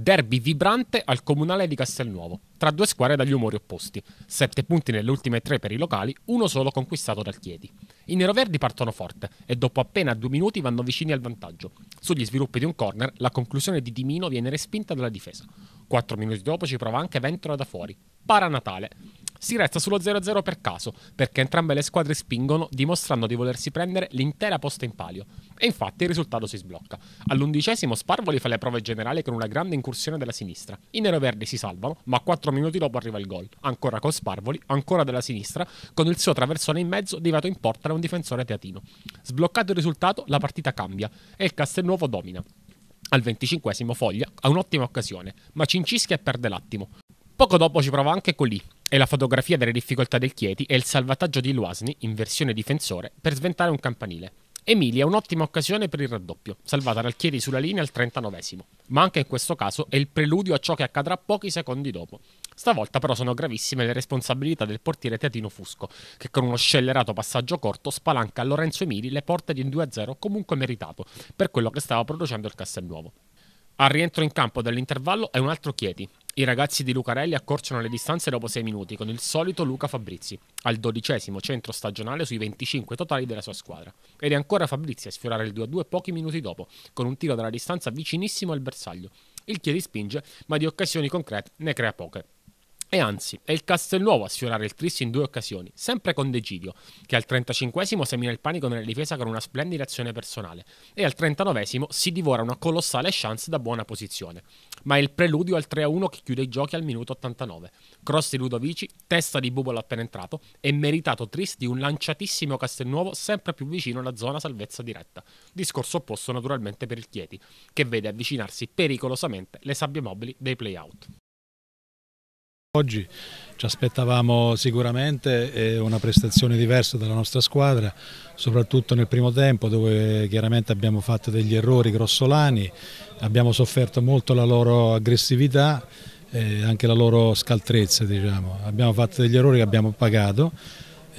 Derby vibrante al comunale di Castelnuovo, tra due squadre dagli umori opposti. Sette punti nelle ultime tre per i locali, uno solo conquistato dal Chieti. I neroverdi partono forte e dopo appena due minuti vanno vicini al vantaggio. Sugli sviluppi di un corner, la conclusione di Dimino viene respinta dalla difesa. Quattro minuti dopo ci prova anche Ventola da fuori. Para Natale. Si resta sullo 0-0 per caso, perché entrambe le squadre spingono dimostrando di volersi prendere l'intera posta in palio. E infatti il risultato si sblocca. All'undicesimo Sparvoli fa le prove generali con una grande incursione della sinistra. I neroverdi si salvano, ma 4 minuti dopo arriva il gol. Ancora con Sparvoli, ancora della sinistra, con il suo traversone in mezzo deviato in porta da un difensore teatino. Sbloccato il risultato, la partita cambia e il Castelnuovo domina. Al 25 Foglia ha un'ottima occasione, ma Cincischia perde l'attimo. Poco dopo ci prova anche Colì, e la fotografia delle difficoltà del Chieti e il salvataggio di Luasni, in versione difensore, per sventare un campanile. Emilia è un'ottima occasione per il raddoppio, salvata dal Chieti sulla linea al 39 ma anche in questo caso è il preludio a ciò che accadrà pochi secondi dopo. Stavolta però sono gravissime le responsabilità del portiere Teatino Fusco, che con uno scellerato passaggio corto spalanca a Lorenzo Emili le porte di un 2-0 comunque meritato per quello che stava producendo il Castelnuovo. Al rientro in campo dall'intervallo è un altro Chieti, i ragazzi di Lucarelli accorciano le distanze dopo 6 minuti con il solito Luca Fabrizi, al dodicesimo centro stagionale sui 25 totali della sua squadra. Ed è ancora Fabrizi a sfiorare il 2-2 pochi minuti dopo, con un tiro dalla distanza vicinissimo al bersaglio. Il Chieri spinge, ma di occasioni concrete ne crea poche. E anzi, è il Castelnuovo a sfiorare il tris in due occasioni, sempre con De Decidio, che al 35 semina il panico nella difesa con una splendida azione personale, e al 39 si divora una colossale chance da buona posizione. Ma è il preludio al 3-1 che chiude i giochi al minuto 89. Cross di Ludovici, testa di Bubolo appena entrato, e meritato tris di un lanciatissimo Castelnuovo sempre più vicino alla zona salvezza diretta. Discorso opposto naturalmente per il Chieti, che vede avvicinarsi pericolosamente le sabbie mobili dei playout. out Oggi ci aspettavamo sicuramente eh, una prestazione diversa dalla nostra squadra, soprattutto nel primo tempo dove chiaramente abbiamo fatto degli errori grossolani, abbiamo sofferto molto la loro aggressività e eh, anche la loro scaltrezza. Diciamo. Abbiamo fatto degli errori che abbiamo pagato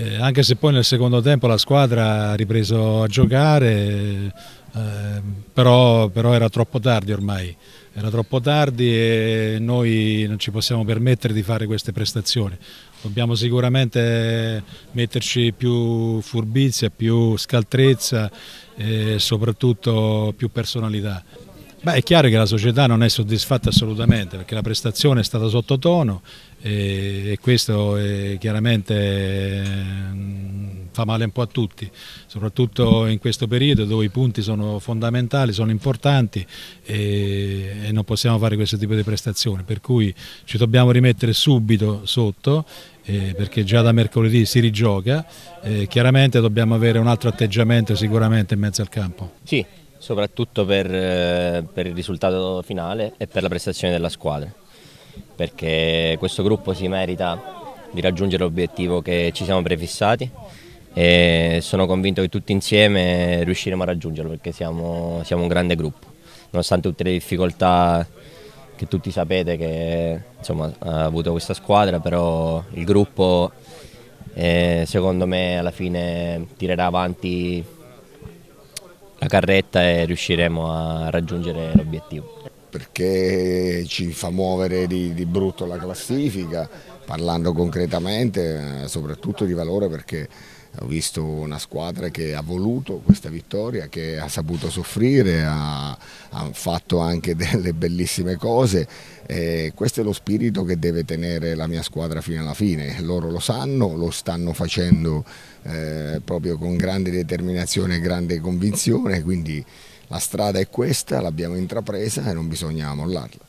eh, anche se poi nel secondo tempo la squadra ha ripreso a giocare, eh, però, però, era troppo tardi ormai, era troppo tardi e noi non ci possiamo permettere di fare queste prestazioni. Dobbiamo sicuramente metterci più furbizia, più scaltrezza e soprattutto più personalità. Beh, è chiaro che la società non è soddisfatta assolutamente perché la prestazione è stata sottotono e, questo è, eh, chiaramente mm, fa male un po' a tutti, soprattutto in questo periodo dove i punti sono fondamentali, sono importanti e, e non possiamo fare questo tipo di prestazioni, per cui ci dobbiamo rimettere subito sotto eh, perché già da mercoledì si rigioca, eh, chiaramente dobbiamo avere un altro atteggiamento sicuramente in mezzo al campo. Sì, soprattutto per, eh, per il risultato finale e per la prestazione della squadra perché questo gruppo si merita di raggiungere l'obiettivo che ci siamo prefissati e sono convinto che tutti insieme riusciremo a raggiungerlo perché siamo, siamo un grande gruppo, nonostante tutte le difficoltà che tutti sapete che insomma, ha avuto questa squadra, però il gruppo eh, secondo me alla fine tirerà avanti la carretta e riusciremo a raggiungere l'obiettivo perché ci fa muovere di, di, brutto la classifica, parlando concretamente eh, soprattutto di valore perché ho visto una squadra che ha voluto questa vittoria, che ha saputo soffrire, ha, ha fatto anche delle bellissime cose e questo è lo spirito che deve tenere la mia squadra fino alla fine, loro lo sanno, lo stanno facendo eh, proprio con grande determinazione e grande convinzione, quindi la strada è questa, l'abbiamo intrapresa e non bisogna mollarla.